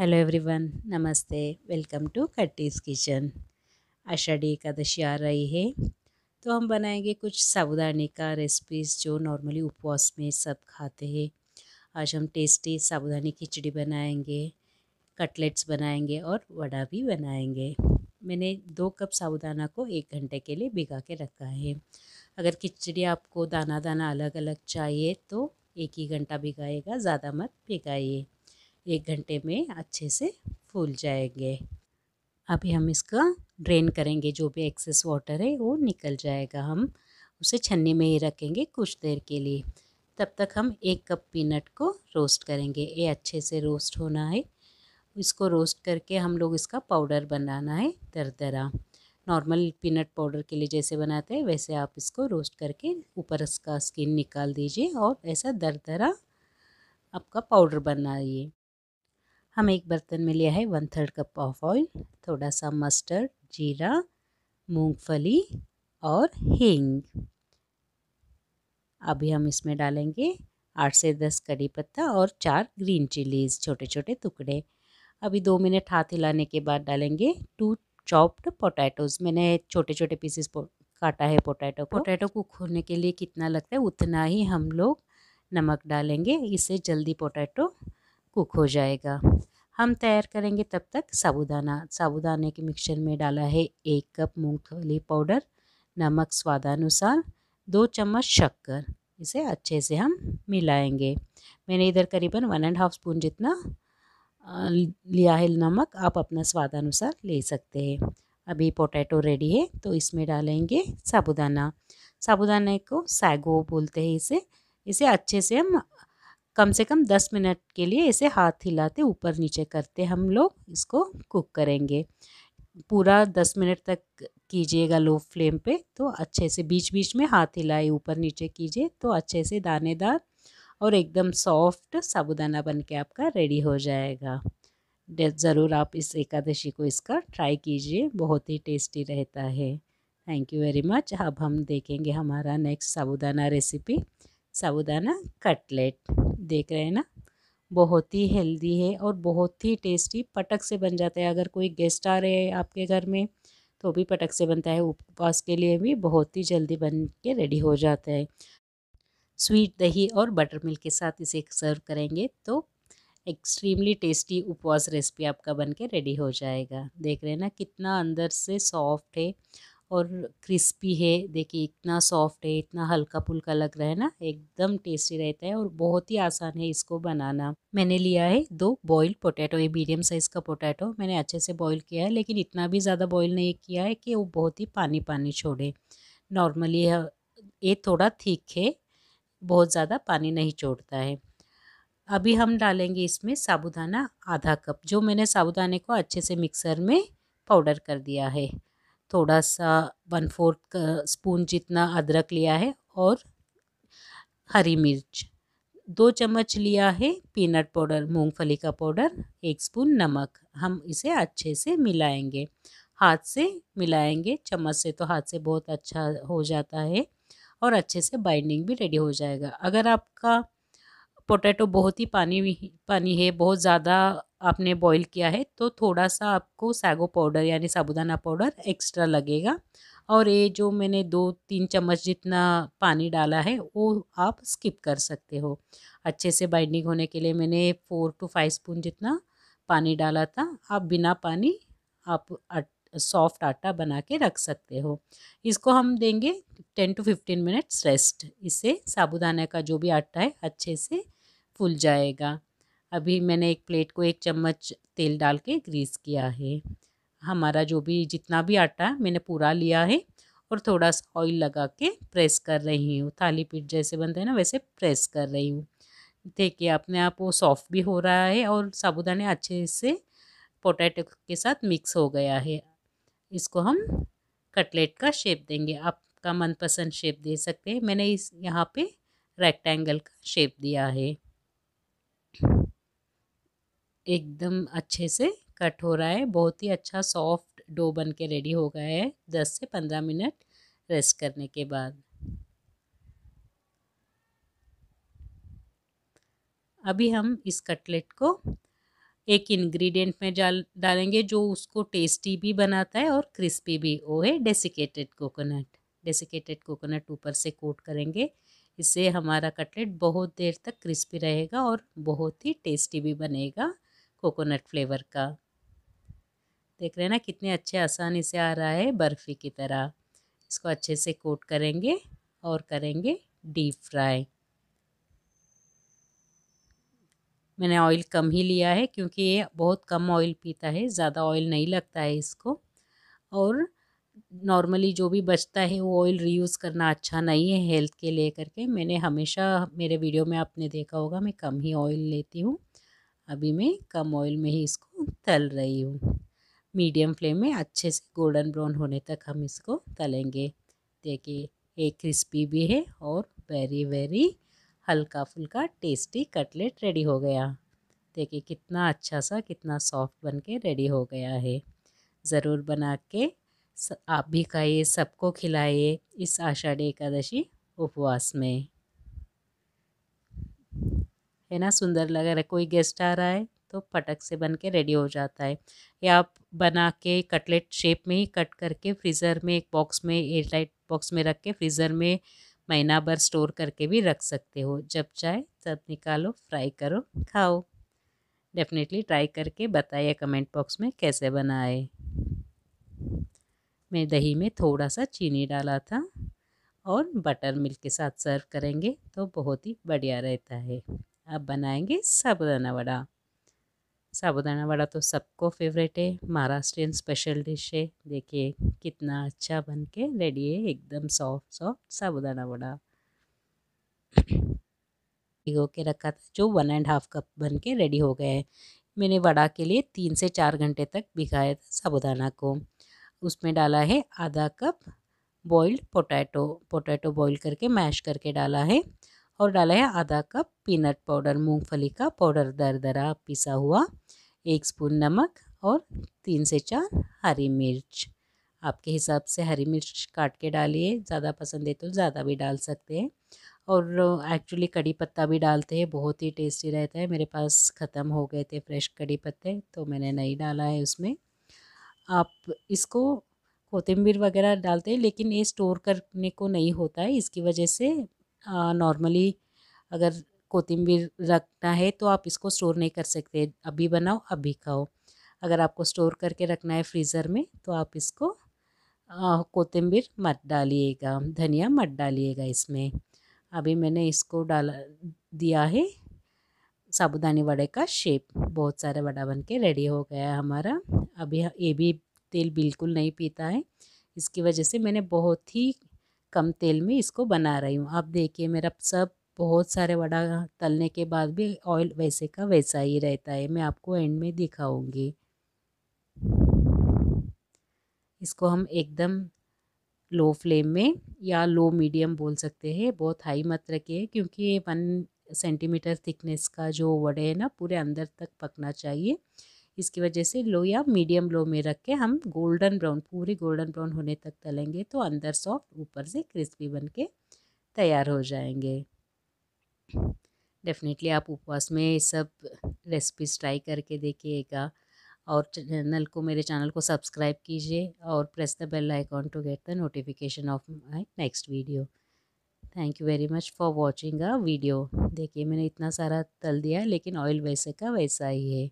hello everyone नमस्ते welcome to Katty's kitchen Ashadhi Ekadashi आ रही है तो हम बनाएंगे कुछ साबुदाने का रेसिपीज़ जो नॉर्मली उपवास में सब खाते हैं आज हम टेस्टी साबुदाने खिचड़ी बनाएंगे कटलेट्स बनाएंगे और वड़ा भी बनाएंगे मैंने दो कप साबुदाना को एक घंटे के लिए भिगा के रखा है अगर खिचड़ी आपको दाना दाना अलग अलग चाहिए तो एक ही घंटा भिगाएगा ज़्यादा मत भिगाइए एक घंटे में अच्छे से फूल जाएंगे अभी हम इसका ड्रेन करेंगे जो भी एक्सेस वाटर है वो निकल जाएगा हम उसे छन्नी में ही रखेंगे कुछ देर के लिए तब तक हम एक कप पीनट को रोस्ट करेंगे ये अच्छे से रोस्ट होना है इसको रोस्ट करके हम लोग इसका पाउडर बनाना है दरदरा नॉर्मल पीनट पाउडर के लिए जैसे बनाते हैं वैसे आप इसको रोस्ट करके ऊपर इसका स्किन निकाल दीजिए और ऐसा दरदरा आपका पाउडर बनाइए हम एक बर्तन में लिया है one third cup of oil थोड़ा सा मस्टर्ड जीरा मूंगफली और हींग अभी हम इसमें डालेंगे आठ से दस कड़ी पत्ता और चार ग्रीन चिलीज छोटे छोटे टुकड़े अभी दो मिनट हाथ हिलाने के बाद डालेंगे टू चॉप्ड पोटैटोज मैंने छोटे छोटे पीसेस काटा है पोटैटो को पोटैटो कुक होने के लिए कितना लगता है उतना ही हम लोग नमक डालेंगे इससे जल्दी पोटैटो कुक हो जाएगा हम तैयार करेंगे तब तक साबुदाना साबुदाने के मिक्सचर में डाला है एक कप मूंगफली पाउडर नमक स्वादानुसार दो चम्मच शक्कर इसे अच्छे से हम मिलाएंगे मैंने इधर करीबन वन एंड हाफ स्पून जितना लिया है नमक आप अपना स्वादानुसार ले सकते हैं अभी पोटैटो रेडी है तो इसमें डालेंगे साबुदाना साबुदाने को सैगो बोलते हैं इसे इसे अच्छे से हम कम से कम दस मिनट के लिए इसे हाथ हिलाते ऊपर नीचे करते हम लोग इसको कुक करेंगे पूरा दस मिनट तक कीजिएगा लो फ्लेम पे तो अच्छे से बीच बीच में हाथ हिलाए ऊपर नीचे कीजिए तो अच्छे से दानेदार और एकदम सॉफ्ट साबुदाना बन के आपका रेडी हो जाएगा ज़रूर आप इस एकादशी को इसका ट्राई कीजिए बहुत ही टेस्टी रहता है थैंक यू वेरी मच अब हम देखेंगे हमारा next sabudana recipe sabudana cutlet देख रहे हैं ना बहुत ही हेल्दी है और बहुत ही टेस्टी पटक से बन जाता है अगर कोई गेस्ट आ रहे हैं आपके घर में तो भी पटक से बनता है उपवास के लिए भी बहुत ही जल्दी बन के रेडी हो जाता है स्वीट दही और बटर मिल्क के साथ इसे सर्व करेंगे तो एक्सट्रीमली टेस्टी उपवास रेसिपी आपका बन के रेडी हो जाएगा देख रहे हैं ना कितना अंदर से सॉफ्ट है और क्रिस्पी है देखिए इतना सॉफ्ट है इतना हल्का पुल्का लग रहा है ना एकदम टेस्टी रहता है और बहुत ही आसान है इसको बनाना मैंने लिया है दो बॉयल पोटैटो ये मीडियम साइज़ का पोटैटो मैंने अच्छे से बॉयल किया है लेकिन इतना भी ज़्यादा बॉयल नहीं किया है कि वो बहुत ही पानी पानी छोड़े नॉर्मली ये थोड़ा थीक है बहुत ज़्यादा पानी नहीं छोड़ता है अभी हम डालेंगे इसमें साबुदाना आधा कप जो मैंने साबुदाने को अच्छे से मिक्सर में पाउडर कर दिया है थोड़ा सा वन फोर्थ स्पून जितना अदरक लिया है और हरी मिर्च दो चम्मच लिया है पीनट पाउडर मूंगफली का पाउडर एक स्पून नमक हम इसे अच्छे से मिलाएंगे हाथ से मिलाएंगे चम्मच से तो हाथ से बहुत अच्छा हो जाता है और अच्छे से बाइंडिंग भी रेडी हो जाएगा अगर आपका पोटैटो बहुत ही पानी पानी है बहुत ज़्यादा आपने बॉईल किया है तो थोड़ा सा आपको सैगो पाउडर यानी साबुदाना पाउडर एक्स्ट्रा लगेगा और ये जो मैंने दो तीन चम्मच जितना पानी डाला है वो आप स्किप कर सकते हो अच्छे से बाइंडिंग होने के लिए मैंने फ़ोर टू फाइव स्पून जितना पानी डाला था आप बिना पानी आप सॉफ्ट आटा बना के रख सकते हो इसको हम देंगे ten to fifteen minutes rest इससे साबुदाना का जो भी आटा है अच्छे से फूल जाएगा अभी मैंने एक प्लेट को एक चम्मच तेल डाल के ग्रीस किया है हमारा जो भी जितना भी आटा है मैंने पूरा लिया है और थोड़ा सा ऑयल लगा के प्रेस कर रही हूँ थाली पीठ जैसे बनते हैं ना वैसे प्रेस कर रही हूँ देखिए अपने आप वो सॉफ्ट भी हो रहा है और साबुदाने अच्छे से पोटैटो के साथ मिक्स हो गया है इसको हम कटलेट का शेप देंगे आपका मनपसंद शेप दे सकते हैं मैंने इस यहाँ पे रेक्टेंगल का शेप दिया है एकदम अच्छे से कट हो रहा है बहुत ही अच्छा सॉफ्ट डो बन के रेडी हो गया है दस से पंद्रह मिनट रेस्ट करने के बाद अभी हम इस कटलेट को एक इंग्रेडिएंट में डाल डालेंगे जो उसको टेस्टी भी बनाता है और क्रिस्पी भी वो है डेसिकेटेड कोकोनट डेसिकेटेड कोकोनट ऊपर से कोट करेंगे इससे हमारा कटलेट बहुत देर तक क्रिस्पी रहेगा और बहुत ही टेस्टी भी बनेगा कोकोनट फ्लेवर का देख रहे हैं ना कितने अच्छे आसानी से आ रहा है बर्फ़ी की तरह इसको अच्छे से कोट करेंगे और करेंगे डीप फ्राई मैंने ऑयल कम ही लिया है क्योंकि ये बहुत कम ऑयल पीता है ज़्यादा ऑयल नहीं लगता है इसको और नॉर्मली जो भी बचता है वो ऑयल रीयूज़ करना अच्छा नहीं है हेल्थ के लिए करके मैंने हमेशा मेरे वीडियो में आपने देखा होगा मैं कम ही ऑयल लेती हूँ अभी मैं कम ऑयल में ही इसको तल रही हूँ मीडियम फ्लेम में अच्छे से गोल्डन ब्राउन होने तक हम इसको तलेंगे देखिए ये क्रिस्पी भी है और वेरी वेरी हल्का फुल्का टेस्टी कटलेट रेडी हो गया देखिए कितना अच्छा सा कितना सॉफ्ट बन के रेडी हो गया है ज़रूर बना के आप भी खाइए सबको खिलाइए इस आषाढ़ी एकादशी उपवास में है ना सुंदर लग रहा है कोई गेस्ट आ रहा है तो फटक से बन के रेडी हो जाता है या आप बना के कटलेट शेप में ही कट करके फ्रीज़र में एक बॉक्स में एयर टाइट बॉक्स में रख के फ्रीज़र में महीना भर स्टोर करके भी रख सकते हो जब चाहे तब निकालो फ्राई करो खाओ डेफिनेटली ट्राई करके बताइए कमेंट बॉक्स में कैसे बनाए मैं दही में थोड़ा सा चीनी डाला था और बटर मिल्क के साथ सर्व करेंगे तो बहुत ही बढ़िया रहता है अब बनाएंगे साबुदाना वड़ा साबुदाना वड़ा तो सबको फेवरेट है महाराष्ट्रियन स्पेशल डिश है देखिए कितना अच्छा बन के रेडी है एकदम सॉफ्ट सॉफ्ट साबुदाना वड़ा भिगो के रखा था जो वन एंड हाफ कप बन के रेडी हो गए मैंने वड़ा के लिए तीन से चार घंटे तक भिगाया था साबुदाना को उसमें डाला है आधा cup boiled potato potato boil करके मैश करके डाला है और डाला है आधा कप पीनट पाउडर मूंगफली का पाउडर दर दरा पिसा हुआ एक स्पून नमक और तीन से चार हरी मिर्च आपके हिसाब से हरी मिर्च काट के डालिए ज़्यादा पसंद है तो ज़्यादा भी डाल सकते हैं और एक्चुअली कड़ी पत्ता भी डालते हैं बहुत ही टेस्टी रहता है मेरे पास ख़त्म हो गए थे फ्रेश कड़ी पत्ते तो मैंने नहीं डाला है उसमें आप इसको कोथिम्बीर वगैरह डालते हैं लेकिन ये स्टोर करने को नहीं होता है इसकी वजह से नॉर्मली अगर कोतिम्बीर रखना है तो आप इसको स्टोर नहीं कर सकते अभी बनाओ अभी खाओ अगर आपको स्टोर करके रखना है फ्रीज़र में तो आप इसको कोतिम्बीर मत डालिएगा धनिया मत डालिएगा इसमें अभी मैंने इसको डाला दिया है साबुदानी वड़े का शेप बहुत सारा वड़ा बन के रेडी हो गया है हमारा अभी ये भी तेल बिल्कुल नहीं पीता है इसकी वजह से मैंने बहुत ही कम तेल में इसको बना रही हूँ आप देखिए मेरा सब बहुत सारे वड़ा तलने के बाद भी ऑयल वैसे का वैसा ही रहता है मैं आपको एंड में दिखाऊंगी इसको हम एकदम लो फ्लेम में या लो मीडियम बोल सकते हैं बहुत हाई मत रखिए क्योंकि वन सेंटीमीटर थिकनेस का जो वड़े है ना पूरे अंदर तक पकना चाहिए इसकी वजह से लो या मीडियम लो में रख के हम गोल्डन ब्राउन पूरे गोल्डन ब्राउन होने तक तलेंगे तो अंदर सॉफ्ट ऊपर से क्रिस्पी बन के तैयार हो जाएंगे डेफिनेटली आप उपवास में सब रेसिपीज ट्राई करके देखिएगा और चैनल को मेरे चैनल को सब्सक्राइब कीजिए और press the bell icon to get the notification of my next video thank you very much for watching a video देखिए मैंने इतना सारा तल दिया लेकिन ऑयल वैसे का वैसा ही है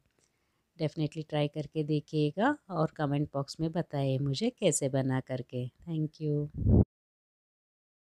डेफ़िनेटली ट्राई करके देखिएगा और कमेंट बॉक्स में बताइए मुझे कैसे बना करके थैंक यू